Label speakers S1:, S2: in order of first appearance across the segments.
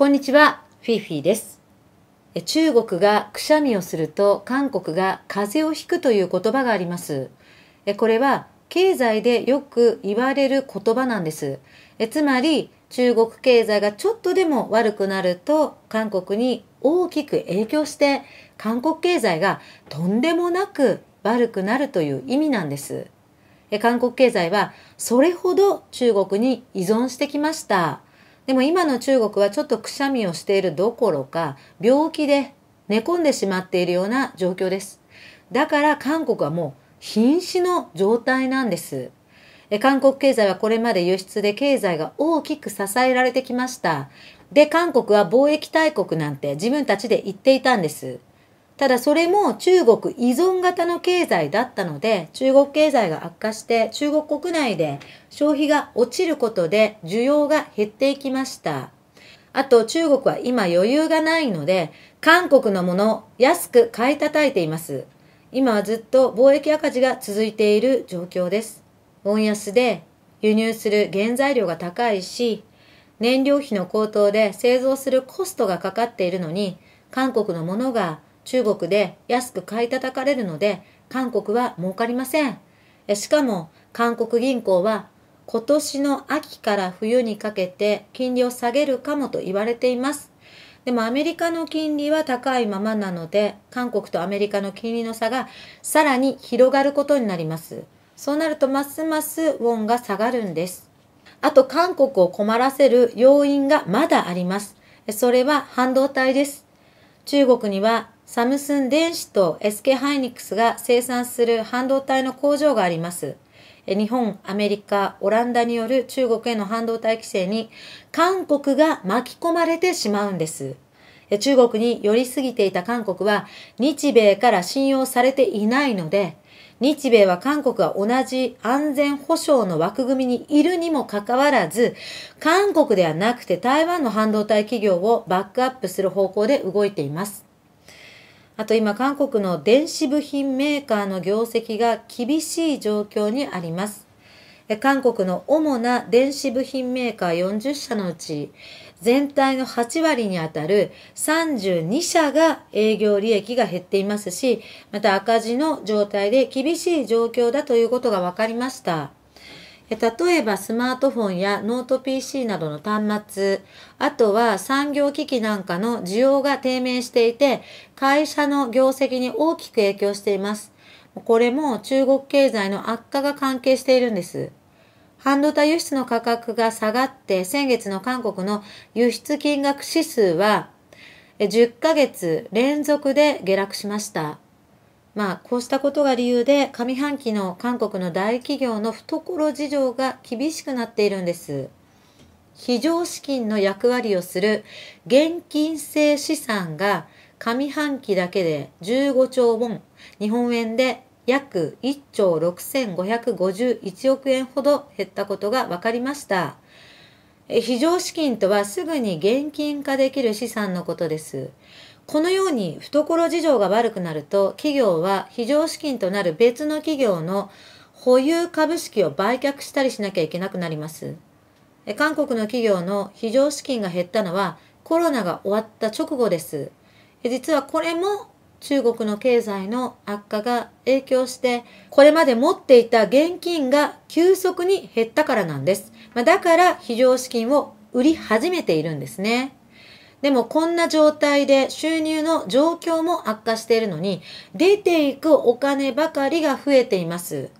S1: こんにちは、フィフィです。中国がくしゃみをすると韓国が風邪をひくという言葉があります。これは経済でよく言われる言葉なんです。つまり中国経済がちょっとでも悪くなると韓国に大きく影響して韓国経済がとんでもなく悪くなるという意味なんです。韓国経済はそれほど中国に依存してきました。でも今の中国はちょっとくしゃみをしているどころか、病気で寝込んでしまっているような状況です。だから韓国はもう瀕死の状態なんです。韓国経済はこれまで輸出で経済が大きく支えられてきました。で、韓国は貿易大国なんて自分たちで言っていたんです。ただそれも中国依存型の経済だったので、中国経済が悪化して、中国国内で消費が落ちることで需要が減っていきました。あと中国は今余裕がないので、韓国のものを安く買い叩いています。今はずっと貿易赤字が続いている状況です。ウ安で輸入する原材料が高いし、燃料費の高騰で製造するコストがかかっているのに、韓国のものが中国で安く買い叩かれるので、韓国は儲かりません。しかも、韓国銀行は今年の秋から冬にかけて金利を下げるかもと言われています。でもアメリカの金利は高いままなので、韓国とアメリカの金利の差がさらに広がることになります。そうなるとますますウォンが下がるんです。あと韓国を困らせる要因がまだあります。それは半導体です。中国にはサムスン電子と SK ハイニックスが生産する半導体の工場があります。日本、アメリカ、オランダによる中国への半導体規制に韓国が巻き込まれてしまうんです。中国に寄りすぎていた韓国は日米から信用されていないので、日米は韓国は同じ安全保障の枠組みにいるにもかかわらず、韓国ではなくて台湾の半導体企業をバックアップする方向で動いています。あと今韓国の電子部品メーカーの業績が厳しい状況にあります。韓国の主な電子部品メーカー40社のうち、全体の8割にあたる32社が営業利益が減っていますし、また赤字の状態で厳しい状況だということが分かりました。例えばスマートフォンやノート PC などの端末、あとは産業機器なんかの需要が低迷していて、会社の業績に大きく影響しています。これも中国経済の悪化が関係しているんです。半導体輸出の価格が下がって、先月の韓国の輸出金額指数は、10ヶ月連続で下落しました。まあ、こうしたことが理由で上半期の韓国の大企業の懐事情が厳しくなっているんです。非常資金の役割をする現金性資産が上半期だけで15兆ウォン、日本円で約1兆6551億円ほど減ったことが分かりました。非常資金とはすぐに現金化できる資産のことです。このように懐事情が悪くなると企業は非常資金となる別の企業の保有株式を売却したりしなきゃいけなくなります。韓国の企業の非常資金が減ったのはコロナが終わった直後です。実はこれも中国の経済の悪化が影響して、これまで持っていた現金が急速に減ったからなんです。まだから非常資金を売り始めているんですね。でもこんな状態で収入の状況も悪化しているのに、出ていくお金ばかりが増えています。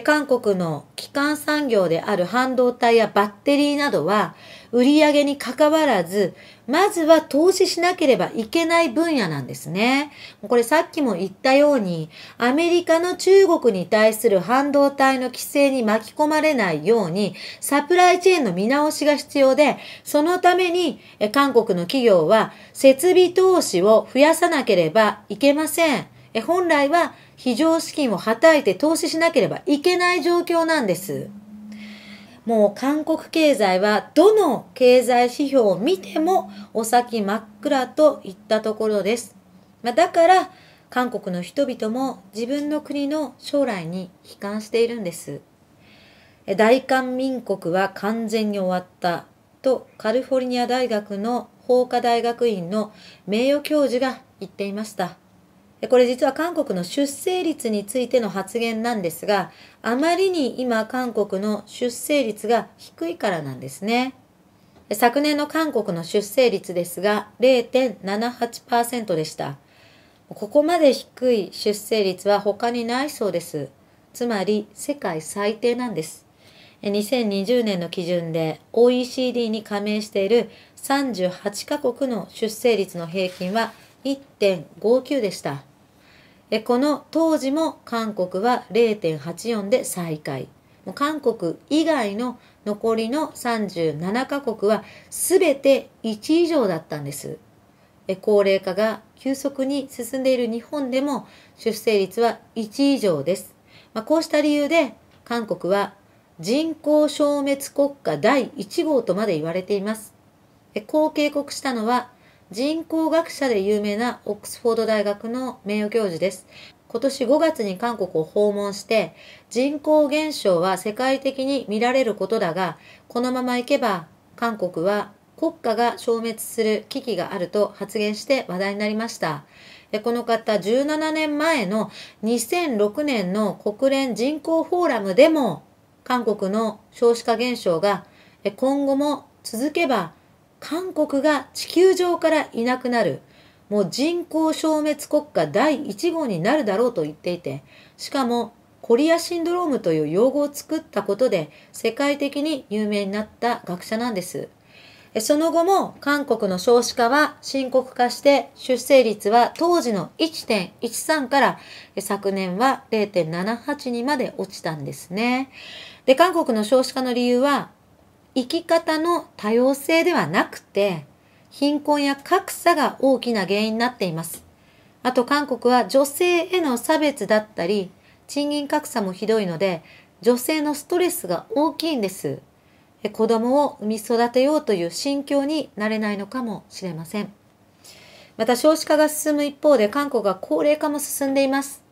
S1: 韓国の基幹産業である半導体やバッテリーなどは、売上に関わらず、まずは投資しなければいけない分野なんですね。これさっきも言ったように、アメリカの中国に対する半導体の規制に巻き込まれないように、サプライチェーンの見直しが必要で、そのために韓国の企業は設備投資を増やさなければいけません。本来は非常資金をはたいて投資しなければいけない状況なんです。もう韓国経済はどの経済指標を見てもお先真っ暗といったところです。まだから韓国の人々も自分の国の将来に悲観しているんです。大韓民国は完全に終わったとカリフォルニア大学の法科大学院の名誉教授が言っていました。これ実は韓国の出生率についての発言なんですが、あまりに今韓国の出生率が低いからなんですね。昨年の韓国の出生率ですが0.78%でした。ここまで低い出生率は他にないそうです。つまり世界最低なんです。2020年の基準で OECD に加盟している38カ国の出生率の平均は1.59でした。えこの当時も韓国は0.84で再開。韓国以外の残りの37カ国は全て1以上だったんです。高齢化が急速に進んでいる日本でも出生率は1以上です。まこうした理由で韓国は人口消滅国家第1号とまで言われています。後警告したのは人口学者で有名なオックスフォード大学の名誉教授です。今年5月に韓国を訪問して、人口減少は世界的に見られることだが、このままいけば韓国は国家が消滅する危機があると発言して話題になりました。この方、17年前の2006年の国連人口フォーラムでも、韓国の少子化減少が今後も続けば韓国が地球上からいなくなる、もう人口消滅国家第1号になるだろうと言っていて、しかもコリアシンドロームという用語を作ったことで世界的に有名になった学者なんです。その後も韓国の少子化は深刻化して出生率は当時の1.13から昨年は0.78にまで落ちたんですね。で、韓国の少子化の理由は生き方の多様性ではなくて、貧困や格差が大きな原因になっています。あと韓国は女性への差別だったり、賃金格差もひどいので、女性のストレスが大きいんです。子供を産み育てようという心境になれないのかもしれません。また少子化が進む一方で韓国は高齢化も進んでいます。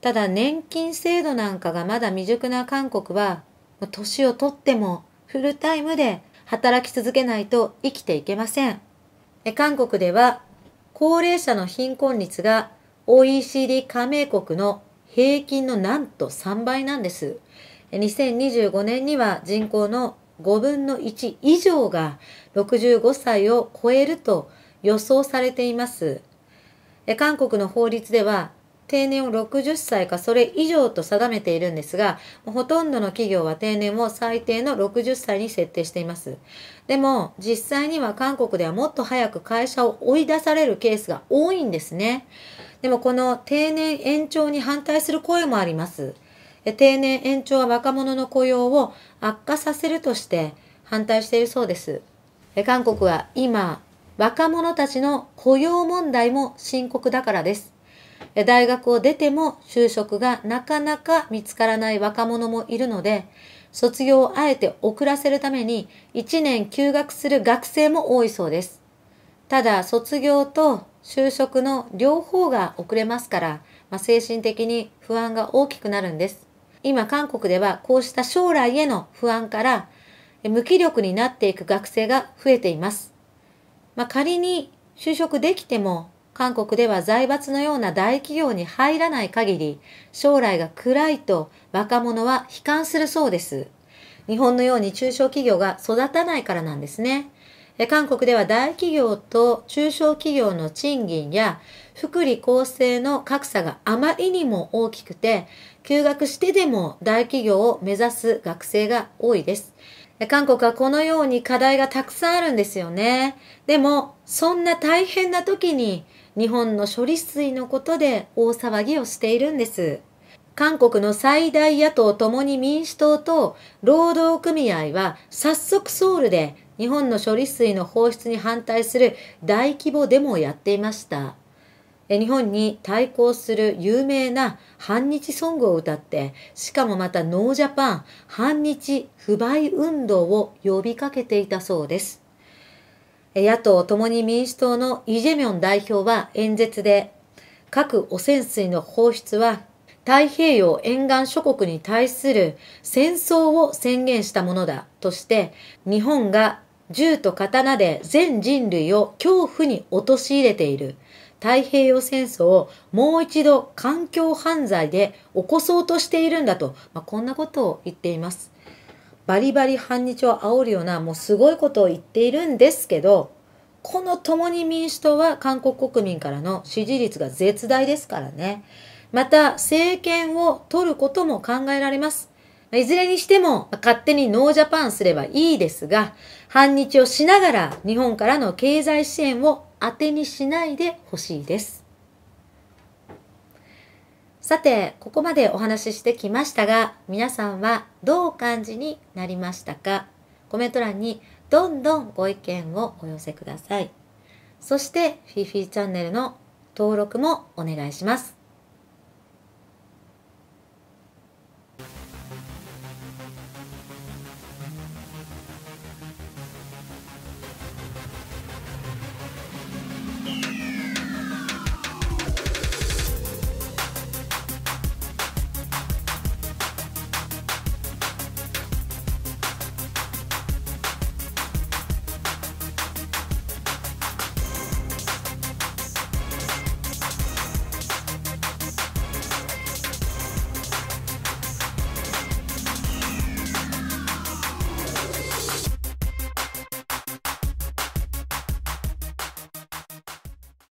S1: ただ年金制度なんかがまだ未熟な韓国は、年をとってもフルタイムで働き続けないと生きていけません。韓国では高齢者の貧困率が OECD 加盟国の平均のなんと3倍なんです。2025年には人口の5分の1以上が65歳を超えると予想されています。韓国の法律では定年を60歳かそれ以上と定めているんですが、ほとんどの企業は定年を最低の60歳に設定しています。でも、実際には韓国ではもっと早く会社を追い出されるケースが多いんですね。でもこの定年延長に反対する声もあります。定年延長は若者の雇用を悪化させるとして反対しているそうです。韓国は今、若者たちの雇用問題も深刻だからです。大学を出ても就職がなかなか見つからない若者もいるので、卒業をあえて遅らせるために1年休学する学生も多いそうです。ただ、卒業と就職の両方が遅れますから、まあ、精神的に不安が大きくなるんです。今、韓国ではこうした将来への不安から、無気力になっていく学生が増えています。まあ、仮に就職できても韓国では財閥のような大企業に入らない限り、将来が暗いと若者は悲観するそうです。日本のように中小企業が育たないからなんですね。韓国では大企業と中小企業の賃金や福利厚生の格差があまりにも大きくて、休学してでも大企業を目指す学生が多いです。韓国はこのように課題がたくさんあるんですよね。でも、そんな大変な時に日本の処理水のことで大騒ぎをしているんです。韓国の最大野党ともに民主党と労働組合は早速ソウルで日本の処理水の放出に反対する大規模デモをやっていました。日本に対抗する有名な反日ソングを歌って、しかもまたノージャパン反日不買運動を呼びかけていたそうです。野党共に民主党のイ・ジェミョン代表は演説で、核汚染水の放出は太平洋沿岸諸国に対する戦争を宣言したものだとして、日本が銃と刀で全人類を恐怖に陥れている。太平洋戦争をもう一度環境犯罪で起こそうとしているんだと、まあ、こんなことを言っています。バリバリ反日を煽るようなもうすごいことを言っているんですけどこの共に民主党は韓国国民からの支持率が絶大ですからねまた政権を取ることも考えられますいずれにしても勝手にノージャパンすればいいですが反日をしながら日本からの経済支援を当てにしないでほしいですさて、ここまでお話ししてきましたが、皆さんはどう感じになりましたかコメント欄にどんどんご意見をお寄せください。そして、フィフィチャンネルの登録もお願いします。